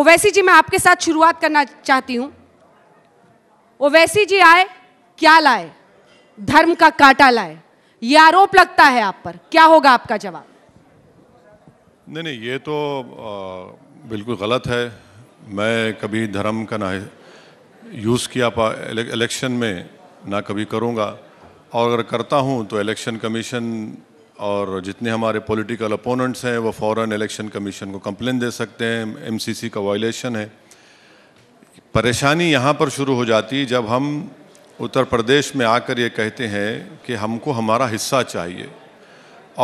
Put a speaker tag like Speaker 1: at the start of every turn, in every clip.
Speaker 1: ओवैसी जी मैं आपके साथ शुरुआत करना चाहती हूँ ओवैसी जी आए क्या लाए धर्म का काटा लाए ये आरोप लगता है आप पर क्या होगा आपका जवाब
Speaker 2: नहीं नहीं ये तो आ, बिल्कुल गलत है मैं कभी धर्म का ना यूज़ किया पा इलेक्शन में ना कभी करूँगा और अगर करता हूँ तो इलेक्शन कमीशन और जितने हमारे पॉलिटिकल अपोनेंट्स हैं वो फ़ौर इलेक्शन कमीशन को कंप्लेन दे सकते हैं एमसीसी का वायलेशन है परेशानी यहाँ पर शुरू हो जाती जब हम उत्तर प्रदेश में आकर ये कहते हैं कि हमको हमारा हिस्सा चाहिए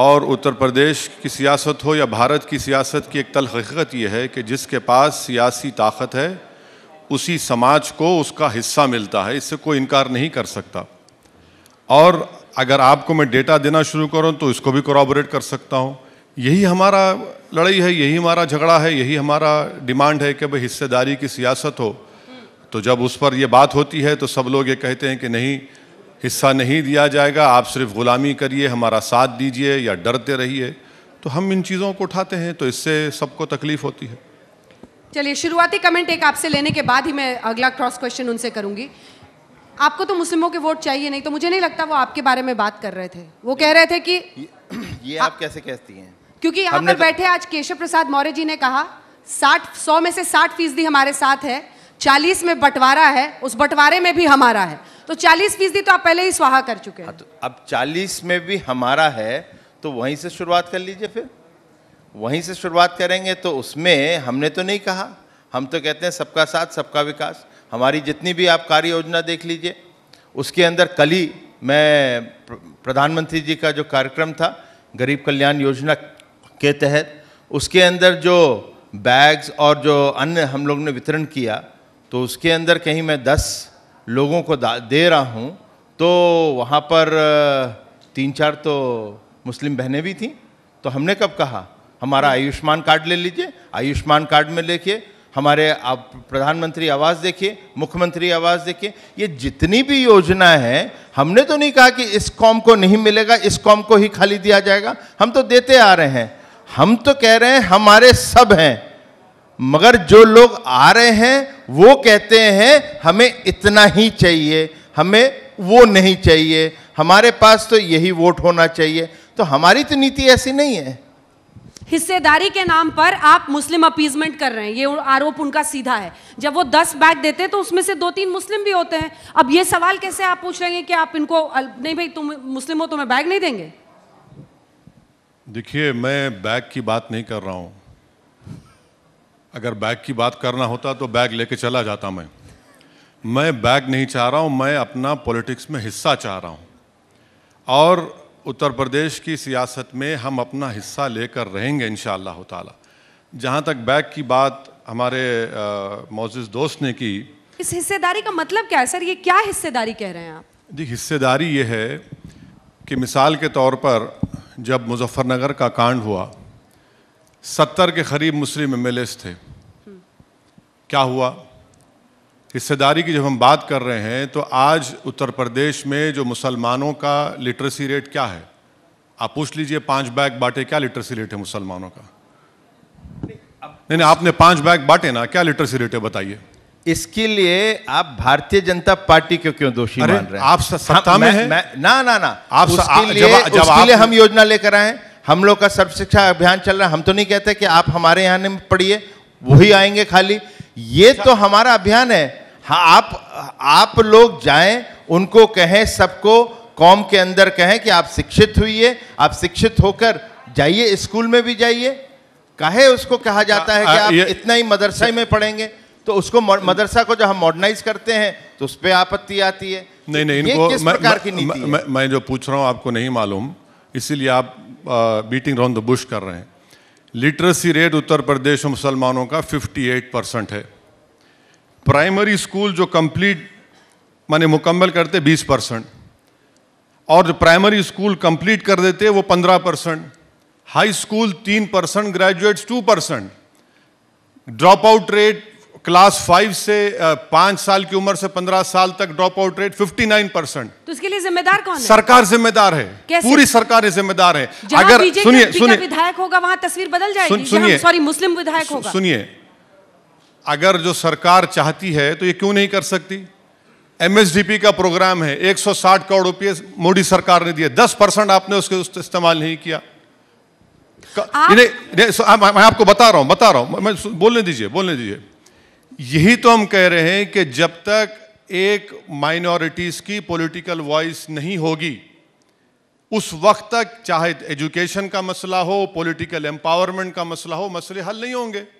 Speaker 2: और उत्तर प्रदेश की सियासत हो या भारत की सियासत की एक तलहकीकत यह है कि जिसके पास सियासी ताकत है उसी समाज को उसका हिस्सा मिलता है इससे कोई इनकार नहीं कर सकता और अगर आपको मैं डेटा देना शुरू करूँ तो इसको भी कोराबोरेट कर सकता हूँ यही हमारा लड़ाई है यही हमारा झगड़ा है यही हमारा डिमांड है कि भाई हिस्सेदारी की सियासत हो तो जब उस पर यह बात होती है तो सब लोग ये कहते हैं कि नहीं हिस्सा नहीं दिया जाएगा आप सिर्फ ग़ुलामी करिए हमारा साथ दीजिए या डरते रहिए तो हम इन चीज़ों को उठाते हैं तो इससे सबको तकलीफ होती है
Speaker 1: चलिए शुरुआती कमेंट एक आपसे लेने के बाद ही मैं अगला क्रॉस क्वेश्चन उनसे करूँगी आपको तो मुस्लिमों के वोट चाहिए नहीं तो मुझे नहीं लगता वो आपके बारे में बात कर रहे थे वो कह रहे थे कि ये,
Speaker 3: ये हाँ। आप कैसे कहती हैं
Speaker 1: क्योंकि यहाँ पर तो- बैठे आज केशव प्रसाद मौर्य जी ने कहा साठ सौ में से साठ फीसदी हमारे साथ है चालीस में बंटवारा है उस बंटवारे में भी हमारा है तो चालीस फीसदी तो आप पहले ही स्वाहा कर चुके हैं हाँ, तो
Speaker 3: अब चालीस में भी हमारा है तो वहीं से शुरुआत कर लीजिए फिर वहीं से शुरुआत करेंगे तो उसमें हमने तो नहीं कहा हम तो कहते हैं सबका साथ सबका विकास हमारी जितनी भी आप कार्य योजना देख लीजिए उसके अंदर कल ही मैं प्रधानमंत्री जी का जो कार्यक्रम था गरीब कल्याण योजना के तहत उसके अंदर जो बैग्स और जो अन्य हम लोग ने वितरण किया तो उसके अंदर कहीं मैं दस लोगों को दे रहा हूँ तो वहाँ पर तीन चार तो मुस्लिम बहनें भी थीं तो हमने कब कहा हमारा आयुष्मान कार्ड ले लीजिए आयुष्मान कार्ड में लेके हमारे आप प्रधानमंत्री आवास देखिए मुख्यमंत्री आवास देखिए ये जितनी भी योजना है हमने तो नहीं कहा कि इस कॉम को नहीं मिलेगा इस कॉम को ही खाली दिया जाएगा हम तो देते आ रहे हैं हम तो कह रहे हैं हमारे सब हैं मगर जो लोग आ रहे हैं वो कहते हैं हमें इतना ही चाहिए हमें वो नहीं चाहिए हमारे पास तो यही वोट होना चाहिए तो हमारी तो नीति ऐसी नहीं है
Speaker 1: हिस्सेदारी के नाम पर आप मुस्लिम अपीजमेंट कर रहे हैं ये आरोप उनका सीधा है जब वो दस बैग देते हैं तो उसमें से दो तीन मुस्लिम भी होते हैं अब ये सवाल कैसे आप पूछ रहे हैं कि आप इनको नहीं भाई तुम मुस्लिम हो तुम्हें तो बैग नहीं देंगे
Speaker 2: देखिए मैं बैग की बात नहीं कर रहा हूं अगर बैग की बात करना होता तो बैग लेके चला जाता मैं मैं बैग नहीं चाह रहा हूं मैं अपना पॉलिटिक्स में हिस्सा चाह रहा हूं और उत्तर प्रदेश की सियासत में हम अपना हिस्सा लेकर रहेंगे इन ताला जहाँ तक बैग की बात हमारे मोजिज दोस्त ने की
Speaker 1: इस हिस्सेदारी का मतलब क्या है सर ये क्या हिस्सेदारी कह रहे हैं आप
Speaker 2: जी हिस्सेदारी ये है कि मिसाल के तौर पर जब मुजफ्फरनगर का कांड हुआ सत्तर के करीब मुस्लिम एम थे हम्म। क्या हुआ हिस्सेदारी की जब हम बात कर रहे हैं तो आज उत्तर प्रदेश में जो मुसलमानों का लिटरेसी रेट क्या है आप पूछ लीजिए पांच बैग बांटे क्या लिटरेसी रेट है मुसलमानों का नहीं नहीं आपने पांच बैग बांटे ना क्या लिटरेसी रेट है बताइए इसके लिए आप भारतीय जनता पार्टी को क्यों दोषी
Speaker 3: मान रहे हैं आप सत्ता में हाँ, हैं ना ना ना आप लिए, जब, लिए हम योजना लेकर आए हम लोग का सर्वशिक्षा अभियान चल रहा है हम तो नहीं कहते कि आप हमारे यहाँ पढ़िए वही आएंगे खाली ये अच्छा। तो हमारा अभियान है हाँ आप आप लोग जाएं उनको कहें सबको कौम के अंदर कहें कि आप शिक्षित हुई आप शिक्षित होकर जाइए स्कूल में भी जाइए कहे उसको कहा जाता है कि आप ये... इतना ही मदरसा में पढ़ेंगे तो उसको मदरसा को जब हम मॉडर्नाइज करते हैं तो उस पर आपत्ति आती है
Speaker 2: नहीं नहीं इनको किस मैं, प्रकार की नीति मैं, मैं जो पूछ रहा हूँ आपको नहीं मालूम इसीलिए आप आ, बीटिंग राउंड द बुश कर रहे हैं लिटरेसी रेट उत्तर प्रदेश मुसलमानों का 58 परसेंट है प्राइमरी स्कूल जो कंप्लीट माने मुकम्मल करते 20 परसेंट और जो प्राइमरी स्कूल कंप्लीट कर देते वो 15 percent high school 3 percent graduates 2 percent drop out rate class five से पांच साल की उम्र से पंद्रह साल तक drop out rate fifty nine percent
Speaker 1: तो लिए जिम्मेदार कौन है सरकार
Speaker 2: जिम्मेदार है कैसे? पूरी सरकार जिम्मेदार है अगर सुनिए सुनिए
Speaker 1: विधायक होगा वहां तस्वीर बदल जाएगी सुनिए सॉरी मुस्लिम विधायक होगा
Speaker 2: सुनिए अगर जो सरकार चाहती है तो ये क्यों नहीं कर सकती एमएसडीपी का प्रोग्राम है 160 करोड़ रुपये मोदी सरकार ने दिए 10 परसेंट आपने उसके इस्तेमाल नहीं किया आप... ने, ने, मैं, मैं आपको बता रहा हूं बता रहा हूं मैं बोलने दीजिए बोलने दीजिए यही तो हम कह रहे हैं कि जब तक एक माइनॉरिटीज़ की पॉलिटिकल वॉइस नहीं होगी उस वक्त तक चाहे एजुकेशन का मसला हो पॉलिटिकल एम्पावरमेंट का मसला हो मसले हल नहीं होंगे